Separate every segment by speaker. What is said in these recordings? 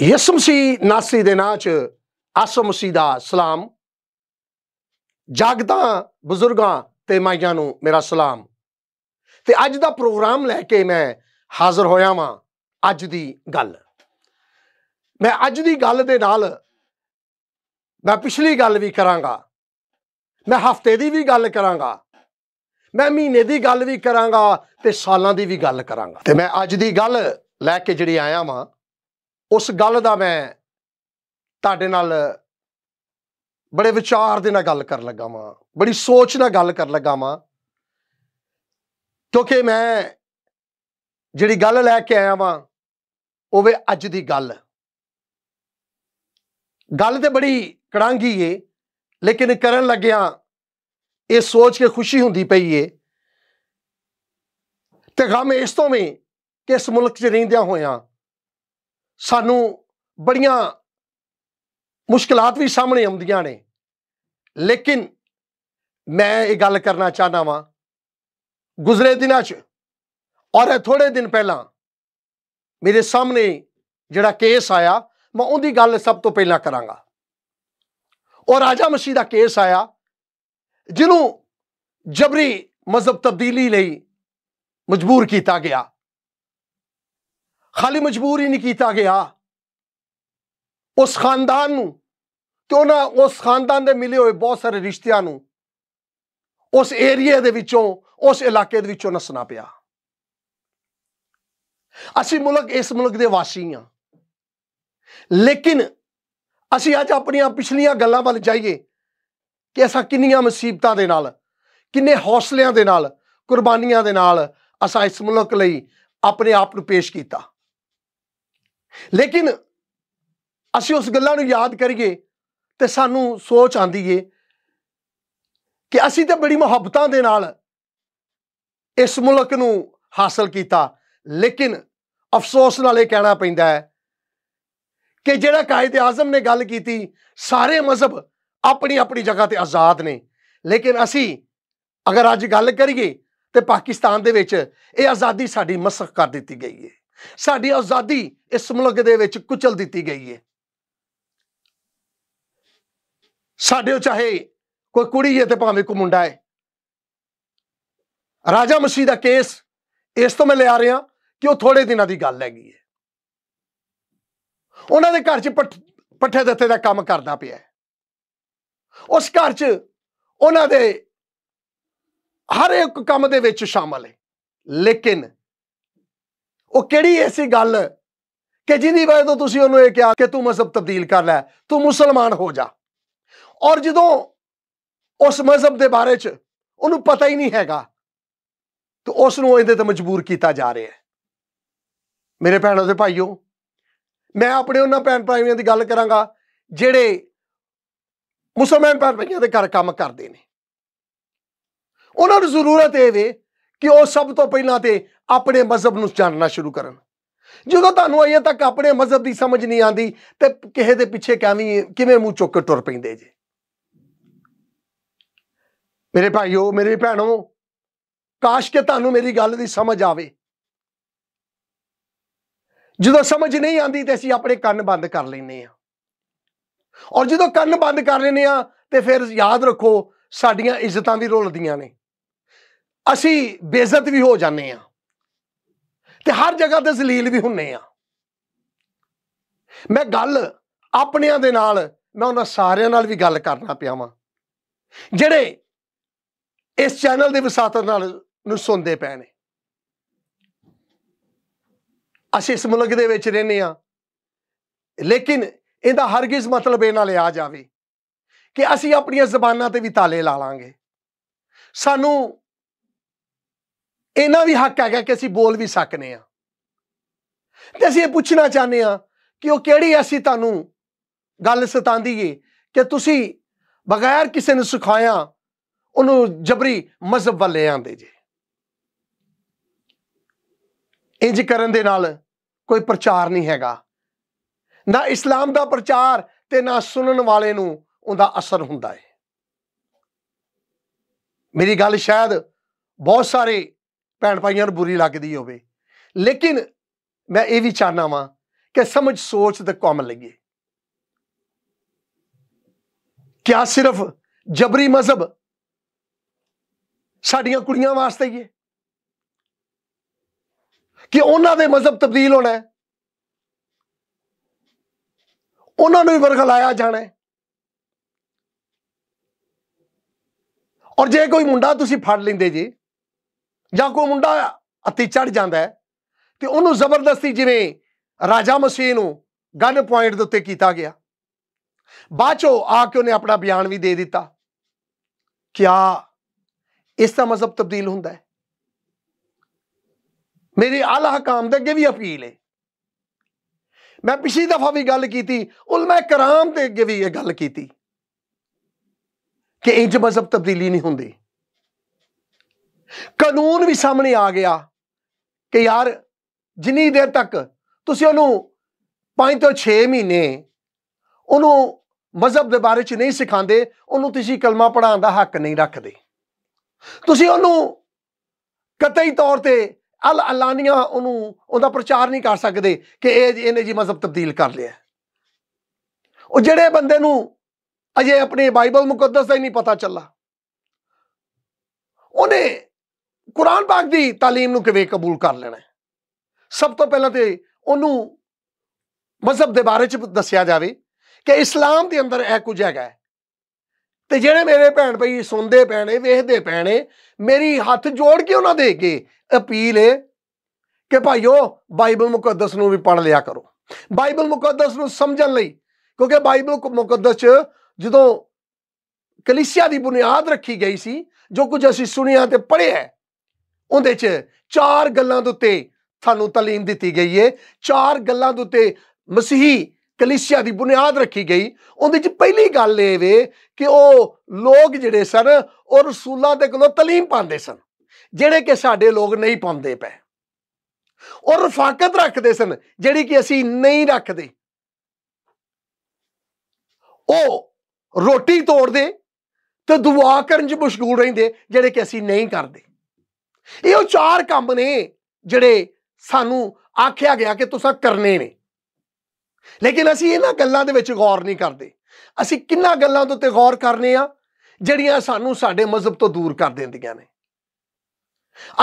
Speaker 1: ਯਿਸੂ ਮਸੀਹ ਨਾਸਰੀ ਦੇ ਨਾਂ 'ਚ ਆਸੋ ਮਸੀਹ ਦਾ ਸਲਾਮ ਜਾਗਦਾ ਬਜ਼ੁਰਗਾਂ ਤੇ ਮਾਈਆਂ ਨੂੰ ਮੇਰਾ ਸਲਾਮ ਤੇ ਅੱਜ ਦਾ ਪ੍ਰੋਗਰਾਮ ਲੈ ਕੇ ਮੈਂ ਹਾਜ਼ਰ ਹੋਇਆ ਵਾਂ ਅੱਜ ਦੀ ਗੱਲ ਮੈਂ ਅੱਜ ਦੀ ਗੱਲ ਦੇ ਨਾਲ ਮੈਂ ਪਿਛਲੀ ਗੱਲ ਵੀ ਕਰਾਂਗਾ ਮੈਂ ਹਫਤੇ ਦੀ ਵੀ ਗੱਲ ਕਰਾਂਗਾ ਮੈਂ ਮਹੀਨੇ ਦੀ ਗੱਲ ਵੀ ਕਰਾਂਗਾ ਤੇ ਸਾਲਾਂ ਦੀ ਵੀ ਗੱਲ ਕਰਾਂਗਾ ਤੇ ਮੈਂ ਅੱਜ ਦੀ ਗੱਲ ਲੈ ਕੇ ਜਿਹੜੀ ਆਇਆ ਵਾਂ ਉਸ ਗੱਲ ਦਾ ਮੈਂ ਤੁਹਾਡੇ ਨਾਲ ਬੜੇ ਵਿਚਾਰ ਦੇ ਨਾਲ ਗੱਲ ਕਰਨ ਲੱਗਾ ਵਾਂ ਬੜੀ ਸੋਚ ਨਾਲ ਗੱਲ ਕਰਨ ਲੱਗਾ ਵਾਂ ਕਿਉਂਕਿ ਮੈਂ ਜਿਹੜੀ ਗੱਲ ਲੈ ਕੇ ਆਇਆ ਵਾਂ ਉਹ ਵੇ ਅੱਜ ਦੀ ਗੱਲ ਗੱਲ ਤੇ ਬੜੀ ਕੜਾਂਗੀ ਏ ਲੇਕਿਨ ਕਰਨ ਲੱਗਿਆ ਇਹ ਸੋਚ ਕੇ ਖੁਸ਼ੀ ਹੁੰਦੀ ਪਈ ਏ ਤੇ ਗਮ ਇਸ ਤੋਂ ਵੀ ਕਿਸ ਮੁਲਕ 'ਚ ਰਹਿੰਦਿਆਂ ਹੋਇਆਂ ਸਾਨੂੰ ਬੜੀਆਂ ਮੁਸ਼ਕਲਾਂ ਵੀ ਸਾਹਮਣੇ ਆਉਂਦੀਆਂ ਨੇ ਲੇਕਿਨ ਮੈਂ ਇਹ ਗੱਲ ਕਰਨਾ ਚਾਹਨਾ ਵਾਂ ਗੁਜ਼ਰੇ ਦਿਨਾਂ 'ਚ ਔਰ ਥੋੜੇ ਦਿਨ ਪਹਿਲਾਂ ਮੇਰੇ ਸਾਹਮਣੇ ਜਿਹੜਾ ਕੇਸ ਆਇਆ ਮੈਂ ਉਹਦੀ ਗੱਲ ਸਭ ਤੋਂ ਪਹਿਲਾਂ ਕਰਾਂਗਾ ਔਰ ਰਾਜਾ ਮਸੀਹ ਦਾ ਕੇਸ ਆਇਆ ਜਿਹਨੂੰ ਜਬਰੀ ਮਜ਼ਹਬ ਤਬਦੀਲੀ ਲਈ ਮਜਬੂਰ ਕੀਤਾ ਗਿਆ ਖਾਲੀ ਮਜਬੂਰ ਹੀ ਨਹੀਂ ਕੀਤਾ ਗਿਆ ਉਸ ਖਾਨਦਾਨ ਨੂੰ ਤੇ ਉਹਨਾਂ ਉਸ ਖਾਨਦਾਨ ਦੇ ਮਿਲੇ ਹੋਏ ਬਹੁਤ ਸਾਰੇ ਰਿਸ਼ਤਿਆਂ ਨੂੰ ਉਸ ਏਰੀਆ ਦੇ ਵਿੱਚੋਂ ਉਸ ਇਲਾਕੇ ਦੇ ਵਿੱਚੋਂ ਨਸਣਾ ਪਿਆ ਅਸੀਂ ਮੁਲਕ ਇਸ ਮੁਲਕ ਦੇ ਵਾਸੀ ਹਾਂ ਲੇਕਿਨ ਅਸੀਂ ਅੱਜ ਆਪਣੀਆਂ ਪਿਛਲੀਆਂ ਗੱਲਾਂ ਵੱਲ ਜਾਈਏ ਕਿ ਅਸਾਂ ਕਿੰਨੀਆਂ ਮੁਸੀਬਤਾਂ ਦੇ ਨਾਲ ਕਿੰਨੇ ਹੌਸਲਿਆਂ ਦੇ ਨਾਲ ਕੁਰਬਾਨੀਆਂ ਦੇ ਨਾਲ ਅਸਾਂ ਇਸ ਮੁਲਕ ਲਈ ਆਪਣੇ ਆਪ ਨੂੰ ਪੇਸ਼ ਕੀਤਾ ਲੇਕਿਨ ਅਸੀਂ ਉਸ ਗੱਲਾਂ ਨੂੰ ਯਾਦ ਕਰੀਏ ਤੇ ਸਾਨੂੰ ਸੋਚ ਆਂਦੀ ਏ ਕਿ ਅਸੀਂ ਤਾਂ ਬੜੀ ਮੁਹੱਬਤਾਂ ਦੇ ਨਾਲ ਇਸ ਮੁਲਕ ਨੂੰ ਹਾਸਲ ਕੀਤਾ ਲੇਕਿਨ ਅਫਸੋਸ ਨਾਲ ਇਹ ਕਹਿਣਾ ਪੈਂਦਾ ਹੈ ਕਿ ਜਿਹੜਾ ਕਾਇਦ ਆਜ਼ਮ ਨੇ ਗੱਲ ਕੀਤੀ ਸਾਰੇ ਮਜ਼ਹਬ ਆਪਣੀ ਆਪਣੀ ਜਗ੍ਹਾ ਤੇ ਆਜ਼ਾਦ ਨੇ ਲੇਕਿਨ ਅਸੀਂ ਅਗਰ ਅੱਜ ਗੱਲ ਕਰੀਏ ਤੇ ਪਾਕਿਸਤਾਨ ਦੇ ਵਿੱਚ ਇਹ ਆਜ਼ਾਦੀ ਸਾਡੀ ਮਸਖ ਕਰ ਦਿੱਤੀ ਗਈ ਹੈ ਸਾਡੀ ਆਜ਼ਾਦੀ ਇਸ ਮੁਲਕ ਦੇ ਵਿੱਚ ਕੁਚਲ ਦਿੱਤੀ ਗਈ ਹੈ ਸਾਡੇ ਚਾਹੇ ਕੋਈ ਕੁੜੀ ਹੈ ਤੇ ਭਾਵੇਂ ਕੋ ਮੁੰਡਾ ਹੈ ਰਾਜਾ ਮਸੀਹ ਦਾ ਕੇਸ ਇਸ ਤੋਂ ਮੈਂ ਲਿਆ ਰਿਹਾ ਕਿ ਉਹ ਥੋੜੇ ਦਿਨਾਂ ਦੀ ਗੱਲ ਹੈਗੀ ਹੈ ਉਹਨਾਂ ਦੇ ਘਰ 'ਚ ਪੱਠੇ ਦਿੱਤੇ ਦਾ ਕੰਮ ਕਰਦਾ ਪਿਆ ਉਸ ਘਰ 'ਚ ਉਹਨਾਂ ਦੇ ਹਰ ਇੱਕ ਕੰਮ ਦੇ ਵਿੱਚ ਸ਼ਾਮਲ ਹੈ ਲੇਕਿਨ ਉਹ ਕਿਹੜੀ ਐਸੀ ਗੱਲ ਕਿ ਜਿਹਦੀ ਵਜ੍ਹਾ ਤੋਂ ਤੁਸੀਂ ਉਹਨੂੰ ਇਹ ਕਿਹਾ ਕਿ ਤੂੰ ਮਜ਼ਹਬ ਤਬਦੀਲ ਕਰ ਲੈ ਤੂੰ ਮੁਸਲਮਾਨ ਹੋ ਜਾ ਔਰ ਜਦੋਂ ਉਸ ਮਜ਼ਹਬ ਦੇ ਬਾਰੇ 'ਚ ਉਹਨੂੰ ਪਤਾ ਹੀ ਨਹੀਂ ਹੈਗਾ ਤੇ ਉਸ ਨੂੰ ਇਹਦੇ ਤੇ ਮਜਬੂਰ ਕੀਤਾ ਜਾ ਰਿਹਾ ਹੈ ਮੇਰੇ ਭੈਣੋ ਤੇ ਭਾਈਓ ਮੈਂ ਆਪਣੇ ਉਹਨਾਂ ਭੈਣ ਭਾਈਆਂ ਦੀ ਗੱਲ ਕਰਾਂਗਾ ਜਿਹੜੇ ਮੁਸਲਮਾਨ ਭੈਣ ਭਾਈਆਂ ਦੇ ਘਰ ਕੰਮ ਕਰਦੇ ਨੇ ਉਹਨਾਂ ਨੂੰ ਜ਼ਰੂਰਤ ਇਹ ਵੇ ਕਿ ਉਹ ਸਭ ਤੋਂ ਪਹਿਲਾਂ ਤੇ ਆਪਣੇ ਮਜ਼ਹਬ ਨੂੰ ਜਾਣਨਾ ਸ਼ੁਰੂ ਕਰਨ ਜਦੋਂ ਤੁਹਾਨੂੰ ਅਜੇ ਤੱਕ ਆਪਣੇ ਮਜ਼ਹਬ ਦੀ ਸਮਝ ਨਹੀਂ ਆਂਦੀ ਤੇ ਕਿਸੇ ਦੇ ਪਿੱਛੇ ਕਾਵੀ ਕਿਵੇਂ ਮੂੰਹ ਚੁੱਕ ਕੇ ਟੁਰ ਪੈਂਦੇ ਜੇ ਮੇਰੇ ਭਾਈਓ ਮੇਰੇ ਭੈਣੋ ਕਾਸ਼ ਕਿ ਤੁਹਾਨੂੰ ਮੇਰੀ ਗੱਲ ਦੀ ਸਮਝ ਆਵੇ ਜਦੋਂ ਸਮਝ ਨਹੀਂ ਆਂਦੀ ਤੇ ਅਸੀਂ ਆਪਣੇ ਕੰਨ ਬੰਦ ਕਰ ਲੈਨੇ ਆ ਔਰ ਜਦੋਂ ਕੰਨ ਬੰਦ ਕਰ ਲੈਨੇ ਆ ਤੇ ਫਿਰ ਯਾਦ ਰੱਖੋ ਸਾਡੀਆਂ ਇੱਜ਼ਤਾਂ ਵੀ ਰੁਲਦੀਆਂ ਨੇ ਅਸੀਂ ਬੇਇੱਜ਼ਤ ਵੀ ਹੋ ਜਾਂਦੇ ਆ ਤੇ ਹਰ ਜਗ੍ਹਾ ਤੇ ਜ਼ਲੀਲ ਵੀ ਹੁੰਨੇ ਆ ਮੈਂ ਗੱਲ ਆਪਣਿਆਂ ਦੇ ਨਾਲ ਮੈਂ ਉਹਨਾਂ ਸਾਰਿਆਂ ਨਾਲ ਵੀ ਗੱਲ ਕਰਨਾ ਪਿਆਵਾਂ ਜਿਹੜੇ ਇਸ ਚੈਨਲ ਦੇ ਵਿਸਾਤਰ ਨਾਲ ਨੂੰ ਸੁਣਦੇ ਪਏ ਨੇ ਅਸੀਂ ਇਸ ਮੁਲਕ ਦੇ ਵਿੱਚ ਰਹਿੰਦੇ ਆ ਲੇਕਿਨ ਇਹਦਾ ਹਰਗਿਜ਼ ਮਤਲਬ ਇਹ ਨਾਲ ਆ ਜਾਵੇ ਕਿ ਅਸੀਂ ਆਪਣੀਆਂ ਜ਼ਬਾਨਾਂ ਤੇ ਵੀ ਤਾਲੇ ਲਾ ਲਾਂਗੇ ਸਾਨੂੰ ਇਹਨਾਂ ਵੀ ਹੱਕ ਹੈਗਾ ਕਿ ਅਸੀਂ ਬੋਲ ਵੀ ਸਕਨੇ ਆ ਤੇ ਅਸੀਂ ਇਹ ਪੁੱਛਣਾ ਚਾਹੁੰਦੇ ਆ ਕਿ ਉਹ ਕਿਹੜੀ ਐਸੀ ਤੁਹਾਨੂੰ ਗੱਲ ਸਤਾਉਂਦੀ ਏ ਕਿ ਤੁਸੀਂ ਬਗੈਰ ਕਿਸੇ ਨੂੰ ਸਿਖਾਇਆ ਉਹਨੂੰ ਜਬਰੀ ਮਜ਼ਬ ਵੱਲ ਲੈ ਆਂਦੇ ਜੇ ਇੰਜ ਕਰਨ ਦੇ ਨਾਲ ਕੋਈ ਪ੍ਰਚਾਰ ਨਹੀਂ ਹੈਗਾ ਨਾ ਇਸਲਾਮ ਦਾ ਪ੍ਰਚਾਰ ਤੇ ਨਾ ਸੁਣਨ ਵਾਲੇ ਨੂੰ ਉਹਦਾ ਅਸਰ ਹੁੰਦਾ ਹੈ ਮੇਰੀ ਗੱਲ ਸ਼ਾਇਦ ਬਹੁਤ ਸਾਰੇ ਭੈਣ ਭਾਈਆਂ ਨੂੰ ਬੁਰੀ ਲੱਗਦੀ ਹੋਵੇ ਲੇਕਿਨ ਮੈਂ ਇਹ ਵੀ ਚਾਹਨਾ ਵਾਂ ਕਿ ਸਮਝ ਸੋਚ ਤੇ ਕੰਮ ਲਈਏ ਕਿਆ ਸਿਰਫ ਜਬਰੀ ਮਜ਼ਹਬ ਸਾਡੀਆਂ ਕੁੜੀਆਂ ਵਾਸਤੇ ਹੀ ਹੈ ਕਿ ਉਹਨਾਂ ਦੇ ਮਜ਼ਹਬ ਤਬਦੀਲ ਹੋਣਾ ਹੈ ਉਹਨਾਂ ਨੂੰ ਵੀ ਲਾਇਆ ਜਾਣਾ ਹੈ ਔਰ ਜੇ ਕੋਈ ਮੁੰਡਾ ਤੁਸੀਂ ਫੜ ਲੈਂਦੇ ਜੀ ਜਾਂ ਕੋਈ ਮੁੰਡਾ ਅਤੀ ਚੜ ਜਾਂਦਾ ਤੇ ਉਹਨੂੰ ਜ਼ਬਰਦਸਤੀ ਜਿਵੇਂ ਰਾਜਾ ਮਸੀਹ ਨੂੰ ਗਨ ਪੁਆਇੰਟ ਦੇ ਉੱਤੇ ਕੀਤਾ ਗਿਆ ਬਾਅਦ ਚੋਂ ਆ ਕੇ ਉਹਨੇ ਆਪਣਾ ਬਿਆਨ ਵੀ ਦੇ ਦਿੱਤਾ ਕਿਆ ਇਸ ਦਾ ਮਜ਼ਬ ਤਬਦੀਲ ਹੁੰਦਾ ਹੈ ਮੇਰੀ ਆਲਾ ਹਕਾਮ ਦੇ ਅੱਗੇ ਵੀ ਅਪੀਲ ਹੈ ਮੈਂ ਪਿਛਲੀ ਦਫਾ ਵੀ ਗੱਲ ਕੀਤੀ ਉਲਮਾ ਇਕਰਾਮ ਦੇ ਅੱਗੇ ਵੀ ਇਹ ਗੱਲ ਕੀਤੀ ਕਿ ਇੰਜ ਮਜ਼ਬ ਤਬਦੀਲੀ ਨਹੀਂ ਹੁੰਦੀ ਕਾਨੂੰਨ ਵੀ ਸਾਹਮਣੇ ਆ ਗਿਆ ਕਿ ਯਾਰ ਜਿੰਨੀ ਦੇਰ ਤੱਕ ਤੁਸੀਂ ਉਹਨੂੰ 5 ਤੋਂ 6 ਮਹੀਨੇ ਉਹਨੂੰ ਮਜ਼ਹਬ ਦੇ ਬਾਰੇ ਚ ਨਹੀਂ ਸਿਖਾਉਂਦੇ ਉਹਨੂੰ ਤੁਸੀਂ ਕਲਮਾ ਪੜਾਉਣ ਦਾ ਹੱਕ ਨਹੀਂ ਰੱਖਦੇ ਤੁਸੀਂ ਉਹਨੂੰ ਕਤਈ ਤੌਰ ਤੇ ਅਲ ਅਲਾਨੀਆਂ ਉਹਨੂੰ ਉਹਦਾ ਪ੍ਰਚਾਰ ਨਹੀਂ ਕਰ ਸਕਦੇ ਕਿ ਇਹ ਇਹਨੇ ਜੀ ਮਜ਼ਹਬ ਤਬਦੀਲ ਕਰ ਲਿਆ ਉਹ ਜਿਹੜੇ ਬੰਦੇ ਨੂੰ ਅਜੇ ਆਪਣੇ ਬਾਈਬਲ ਮੁਕੱਦਸ ਦਾ ਹੀ ਨਹੀਂ ਪਤਾ ਚੱਲਾ ਉਹਨੇ ਕੁਰਾਨ ਪਾਕ ਦੀ تعلیم ਨੂੰ ਕਿਵੇਂ ਕਬੂਲ ਕਰ ਲੈਣਾ ਸਭ ਤੋਂ ਪਹਿਲਾਂ ਤੇ ਉਹਨੂੰ ਮਜ਼ਹਬ ਦੇ ਬਾਰੇ ਚ ਦੱਸਿਆ ਜਾਵੇ ਕਿ ਇਸਲਾਮ ਦੇ ਅੰਦਰ ਇਹ ਕੁਝ ਹੈਗਾ ਤੇ ਜਿਹੜੇ ਮੇਰੇ ਭੈਣ ਭਾਈ ਸੁਣਦੇ ਪੈਣੇ ਵੇਖਦੇ ਪੈਣੇ ਮੇਰੀ ਹੱਥ ਜੋੜ ਕੇ ਉਹਨਾਂ ਦੇ ਕੇ ਅਪੀਲ ਹੈ ਕਿ ਭਾਈਓ ਬਾਈਬਲ ਮੁਕੱਦਸ ਨੂੰ ਵੀ ਪੜ ਲਿਆ ਕਰੋ ਬਾਈਬਲ ਮੁਕੱਦਸ ਨੂੰ ਸਮਝਣ ਲਈ ਕਿਉਂਕਿ ਬਾਈਬਲ ਮੁਕੱਦਸ ਚ ਜਦੋਂ ਕਲੀਸਿਆ ਦੀ ਬੁਨਿਆਦ ਰੱਖੀ ਗਈ ਸੀ ਜੋ ਕੁਝ ਅਸੀਂ ਸੁਣਿਆ ਤੇ ਪੜਿਆ ਉਹਦੇ 'ਚ ਚਾਰ ਗੱਲਾਂ ਦੇ ਉੱਤੇ ਸਾਨੂੰ تعلیم ਦਿੱਤੀ ਗਈ ਏ ਚਾਰ ਗੱਲਾਂ ਦੇ ਉੱਤੇ ਮਸੀਹੀ ਕਲੀਸਿਆ ਦੀ ਬੁਨਿਆਦ ਰੱਖੀ ਗਈ ਉਹਦੇ 'ਚ ਪਹਿਲੀ ਗੱਲ ਇਹ ਵੇ ਕਿ ਉਹ ਲੋਕ ਜਿਹੜੇ ਸਨ ਉਹ ਰਸੂਲਾਂ ਦੇ ਕੋਲੋਂ تعلیم ਪਾਉਂਦੇ ਸਨ ਜਿਹੜੇ ਕਿ ਸਾਡੇ ਲੋਕ ਨਹੀਂ ਪਾਉਂਦੇ ਪਏ ਉਹ ਰਫਾਕਤ ਰੱਖਦੇ ਸਨ ਜਿਹੜੀ ਕਿ ਅਸੀਂ ਨਹੀਂ ਰੱਖਦੇ ਉਹ ਰੋਟੀ ਤੋੜਦੇ ਤੇ ਦੁਆ ਕਰਨ 'ਚ ਮਸ਼ਗੂਲ ਰਹਿੰਦੇ ਜਿਹੜੇ ਕਿ ਅਸੀਂ ਨਹੀਂ ਕਰਦੇ ਇਹ ਉਹ ਚਾਰ ਕੰਮ ਨੇ ਜਿਹੜੇ ਸਾਨੂੰ ਆਖਿਆ ਗਿਆ ਕਿ ਤੁਸੀਂ ਕਰਨੇ ਨੇ ਲੇਕਿਨ ਅਸੀਂ ਇਹਨਾਂ ਗੱਲਾਂ ਦੇ ਵਿੱਚ ਗੌਰ ਨਹੀਂ ਕਰਦੇ ਅਸੀਂ ਕਿੰਨਾ ਗੱਲਾਂ ਤੋਂ ਤੇ ਗੌਰ ਕਰਨੇ ਆ ਜਿਹੜੀਆਂ ਸਾਨੂੰ ਸਾਡੇ ਮਜ਼ਹਬ ਤੋਂ ਦੂਰ ਕਰ ਦਿੰਦੀਆਂ ਨੇ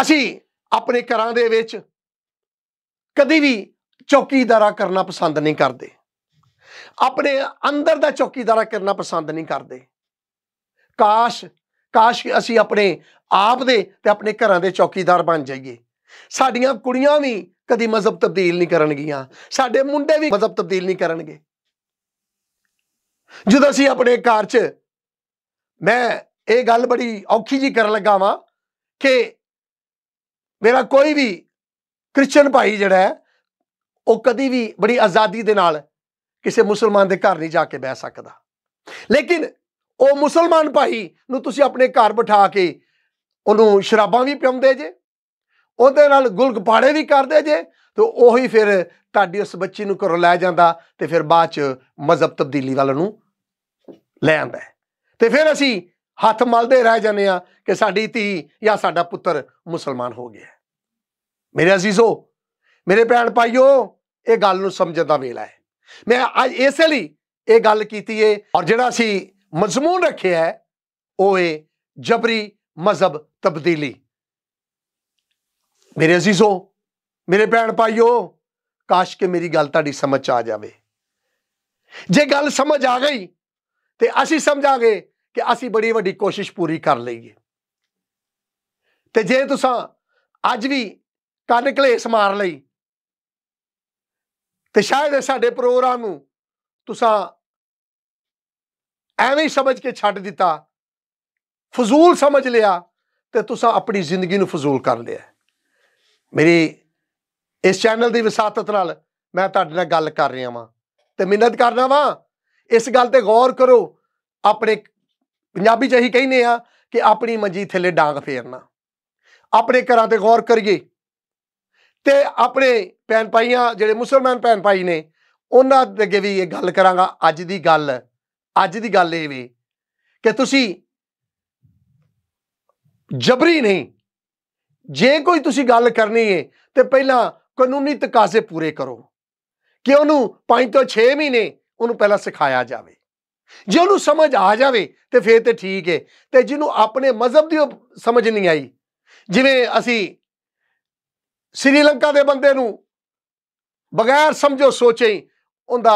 Speaker 1: ਅਸੀਂ ਆਪਣੇ ਘਰਾਂ ਦੇ ਵਿੱਚ ਕਦੀ ਵੀ ਚੌਕੀਦਾਰਾ ਕਰਨਾ ਪਸੰਦ ਨਹੀਂ ਕਰਦੇ ਆਪਣੇ ਅੰਦਰ ਦਾ ਚੌਕੀਦਾਰਾ ਕਰਨਾ ਪਸੰਦ ਨਹੀਂ ਕਰਦੇ ਕਾਸ਼ ਕਾਸ਼ ਅਸੀਂ ਆਪਣੇ ਆਪ ਦੇ ਤੇ ਆਪਣੇ ਘਰਾਂ ਦੇ ਚੌਕੀਦਾਰ ਬਣ ਜਾਈਏ ਸਾਡੀਆਂ ਕੁੜੀਆਂ ਵੀ ਕਦੀ ਮਜ਼ਹਬ ਤਬਦੀਲ ਨਹੀਂ ਕਰਨਗੀਆਂ ਸਾਡੇ ਮੁੰਡੇ ਵੀ ਮਜ਼ਹਬ ਤਬਦੀਲ ਨਹੀਂ ਕਰਨਗੇ ਜਦੋਂ ਅਸੀਂ ਆਪਣੇ ਘਰ 'ਚ ਮੈਂ ਇਹ ਗੱਲ ਬੜੀ ਔਖੀ ਜੀ ਕਰਨ ਲੱਗਾ ਵਾਂ ਕਿ ਮੇਰਾ ਕੋਈ ਵੀ ਕ੍ਰਿਸਚੀਅਨ ਭਾਈ ਜਿਹੜਾ ਉਹ ਕਦੀ ਵੀ ਬੜੀ ਆਜ਼ਾਦੀ ਦੇ ਨਾਲ ਕਿਸੇ ਮੁਸਲਮਾਨ ਦੇ ਘਰ ਨਹੀਂ ਜਾ ਕੇ ਬਹਿ ਸਕਦਾ ਲੇਕਿਨ ਉਹ ਮੁਸਲਮਾਨ ਭਾਈ ਨੂੰ ਤੁਸੀਂ ਆਪਣੇ ਘਰ ਬਿਠਾ ਕੇ ਉਹਨੂੰ ਸ਼ਰਾਬਾਂ ਵੀ ਪਿਉਂਦੇ ਜੇ ਉਹਦੇ ਨਾਲ ਗੁਲਗਪਾੜੇ ਵੀ ਕਰਦੇ ਜੇ ਤੇ ਉਹੀ ਫਿਰ ਤੁਹਾਡੀ ਉਸ ਬੱਚੀ ਨੂੰ ਘਰ ਲੈ ਜਾਂਦਾ ਤੇ ਫਿਰ ਬਾਅਦ ਚ ਮਜ਼ਹਬ ਤਬਦੀਲੀ ਵਾਲ ਨੂੰ ਲੈ ਆਂਦਾ ਤੇ ਫਿਰ ਅਸੀਂ ਹੱਥ ਮਲਦੇ ਰਹਿ ਜਾਂਦੇ ਆ ਕਿ ਸਾਡੀ ਧੀ ਜਾਂ ਸਾਡਾ ਪੁੱਤਰ ਮੁਸਲਮਾਨ ਹੋ ਗਿਆ ਮੇਰੇ ਅਜ਼ੀਜ਼ੋ ਮੇਰੇ ਭੈਣ ਭਾਈਓ ਇਹ ਗੱਲ ਨੂੰ ਸਮਝਣ ਦਾ ਵੇਲਾ ਹੈ ਮੈਂ ਅੱਜ ਇਸੇ ਲਈ ਇਹ ਗੱਲ ਕੀਤੀ ਏ ਔਰ ਜਿਹੜਾ ਅਸੀਂ ਮਜ਼ਮੂਨ ਰੱਖਿਆ ਹੈ ਉਹ ਹੈ ਜਬਰੀ ਮਜ਼ਹਬ ਤਬਦੀਲੀ ਮੇਰੇ ਅਜ਼ੀਜ਼ੋ ਮੇਰੇ ਭੈਣ ਭਾਈਓ ਕਾਸ਼ ਕਿ ਮੇਰੀ ਗੱਲ ਤੁਹਾਡੀ ਸਮਝ ਆ ਜਾਵੇ ਜੇ ਗੱਲ ਸਮਝ ਆ ਗਈ ਤੇ ਅਸੀਂ ਸਮਝਾਂਗੇ ਕਿ ਅਸੀਂ ਬੜੀ ਵੱਡੀ ਕੋਸ਼ਿਸ਼ ਪੂਰੀ ਕਰ ਲਈਏ ਤੇ ਜੇ ਤੁਸੀਂ ਅੱਜ ਵੀ ਕੰਨ ਕਲੇਸ ਮਾਰ ਲਈ ਤੇ ਸ਼ਾਇਦ ਸਾਡੇ ਪ੍ਰੋਗਰਾਮ ਨੂੰ ਤੁਸੀਂ ਐਵੇਂ ਸਮਝ ਕੇ ਛੱਡ ਦਿੱਤਾ ਫਜ਼ੂਲ ਸਮਝ ਲਿਆ ਤੇ ਤੁਸੀਂ ਆਪਣੀ ਜ਼ਿੰਦਗੀ ਨੂੰ ਫਜ਼ੂਲ ਕਰ ਲਿਆ ਮੇਰੀ ਇਸ ਚੈਨਲ ਦੀ ਵਿਸਾਤਤ ਨਾਲ ਮੈਂ ਤੁਹਾਡੇ ਨਾਲ ਗੱਲ ਕਰ ਰਿਹਾ ਵਾਂ ਤੇ ਮਿਹਨਤ ਕਰਨਾ ਵਾਂ ਇਸ ਗੱਲ ਤੇ ਗੌਰ ਕਰੋ ਆਪਣੇ ਪੰਜਾਬੀ ਚ ਇਹੀ ਕਹਿੰਦੇ ਆ ਕਿ ਆਪਣੀ ਮੰਜੀ ਥੱਲੇ ਡਾਂਗ ਫੇਰਨਾ ਆਪਣੇ ਘਰਾਂ ਤੇ ਗੌਰ ਕਰੀਏ ਤੇ ਆਪਣੇ ਭੈਣ ਭਾਈਆਂ ਜਿਹੜੇ ਮੁਸਲਮਾਨ ਭੈਣ ਭਾਈ ਨੇ ਉਹਨਾਂ ਦੇ ਅੱਗੇ ਵੀ ਇਹ ਗੱਲ ਕਰਾਂਗਾ ਅੱਜ ਦੀ ਗੱਲ ਅੱਜ ਦੀ ਗੱਲ ਇਹ ਵੀ ਕਿ ਤੁਸੀਂ ਜਬਰੀ ਨਹੀਂ ਜੇ ਕੋਈ ਤੁਸੀਂ ਗੱਲ ਕਰਨੀ ਹੈ ਤੇ ਪਹਿਲਾਂ ਕਾਨੂੰਨੀ ਤਕਾਜ਼ੇ ਪੂਰੇ ਕਰੋ ਕਿ ਉਹਨੂੰ 5 ਤੋਂ 6 ਮਹੀਨੇ ਉਹਨੂੰ ਪਹਿਲਾਂ ਸਿਖਾਇਆ ਜਾਵੇ ਜੇ ਉਹਨੂੰ ਸਮਝ ਆ ਜਾਵੇ ਤੇ ਫੇਰ ਤੇ ਠੀਕ ਹੈ ਤੇ ਜਿਹਨੂੰ ਆਪਣੇ ਮਜ਼ਹਬ ਦੀ ਸਮਝ ਨਹੀਂ ਆਈ ਜਿਵੇਂ ਅਸੀਂ ਸ਼੍ਰੀਲੰਕਾ ਦੇ ਬੰਦੇ ਨੂੰ ਬਗੈਰ ਸਮਝੋ ਸੋਚੇ ਉਹਦਾ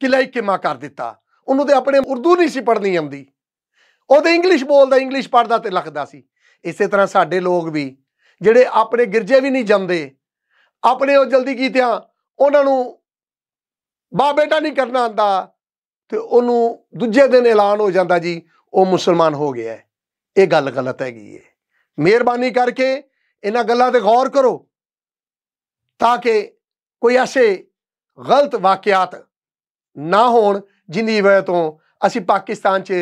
Speaker 1: ਕਿਲਾ ਹੀ ਕਿਮਾ ਕਰ ਦਿੱਤਾ ਉਹਨੂੰ ਤੇ ਆਪਣੇ ਉਰਦੂ ਨਹੀਂ ਸੀ ਪੜ੍ਹਨੀ ਆਉਂਦੀ ਉਹ ਤੇ ਇੰਗਲਿਸ਼ ਬੋਲਦਾ ਇੰਗਲਿਸ਼ ਪੜ੍ਹਦਾ ਤੇ ਲਿਖਦਾ ਸੀ ਇਸੇ ਤਰ੍ਹਾਂ ਸਾਡੇ ਲੋਕ ਵੀ ਜਿਹੜੇ ਆਪਣੇ ਗਿਰਜੇ ਵੀ ਨਹੀਂ ਜਾਂਦੇ ਆਪਣੇ ਉਹ ਜਲਦੀ ਕੀਤਿਆਂ ਉਹਨਾਂ ਨੂੰ ਬਾ ਬੇਟਾ ਨਹੀਂ ਕਰਨਾ ਆਂਦਾ ਤੇ ਉਹਨੂੰ ਦੂਜੇ ਦਿਨ ਐਲਾਨ ਹੋ ਜਾਂਦਾ ਜੀ ਉਹ ਮੁਸਲਮਾਨ ਹੋ ਗਿਆ ਇਹ ਗੱਲ ਗਲਤ ਹੈਗੀ ਏ ਮਿਹਰਬਾਨੀ ਕਰਕੇ ਇਹਨਾਂ ਗੱਲਾਂ ਤੇ ਗੌਰ ਕਰੋ ਤਾਂ ਕਿ ਕੋਈ ਐਸੇ ਗਲਤ ਵਾਕਿਆਤ ਨਾ ਹੋਣ ਜਿੰਦੀ ਵਜ੍ਹਾ ਤੋਂ ਅਸੀਂ ਪਾਕਿਸਤਾਨ 'ਚ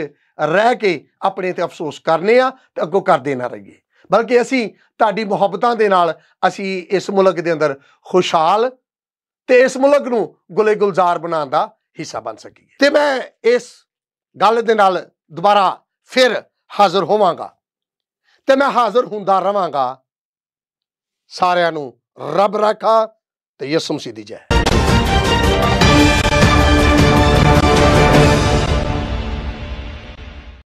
Speaker 1: ਰਹਿ ਕੇ ਆਪਣੇ ਤੇ ਅਫਸੋਸ ਕਰਨੇ ਆ ਤੇ ਅੱਗੋਂ ਕਰਦੇ ਨਾ ਰਹੀਏ ਬਲਕਿ ਅਸੀਂ ਤੁਹਾਡੀ ਮੁਹੱਬਤਾਂ ਦੇ ਨਾਲ ਅਸੀਂ ਇਸ ਮੁਲਕ ਦੇ ਅੰਦਰ ਖੁਸ਼ਹਾਲ ਤੇ ਇਸ ਮੁਲਕ ਨੂੰ ਗੁਲੇ ਗੁਲਜ਼ਾਰ ਬਣਾਉਣ ਦਾ ਹਿੱਸਾ ਬਣ ਸਕੀਏ ਤੇ ਮੈਂ ਇਸ ਗੱਲ ਦੇ ਨਾਲ ਦੁਬਾਰਾ ਫਿਰ ਹਾਜ਼ਰ ਹੋਵਾਂਗਾ ਤੇ ਮੈਂ ਹਾਜ਼ਰ ਹੁੰਦਾ ਰਵਾਂਗਾ ਸਾਰਿਆਂ ਨੂੰ ਰੱਬ ਰੱਖਾ ਤੇ ਯਸਮ ਮਸੀਹ ਦੀ ਜੈ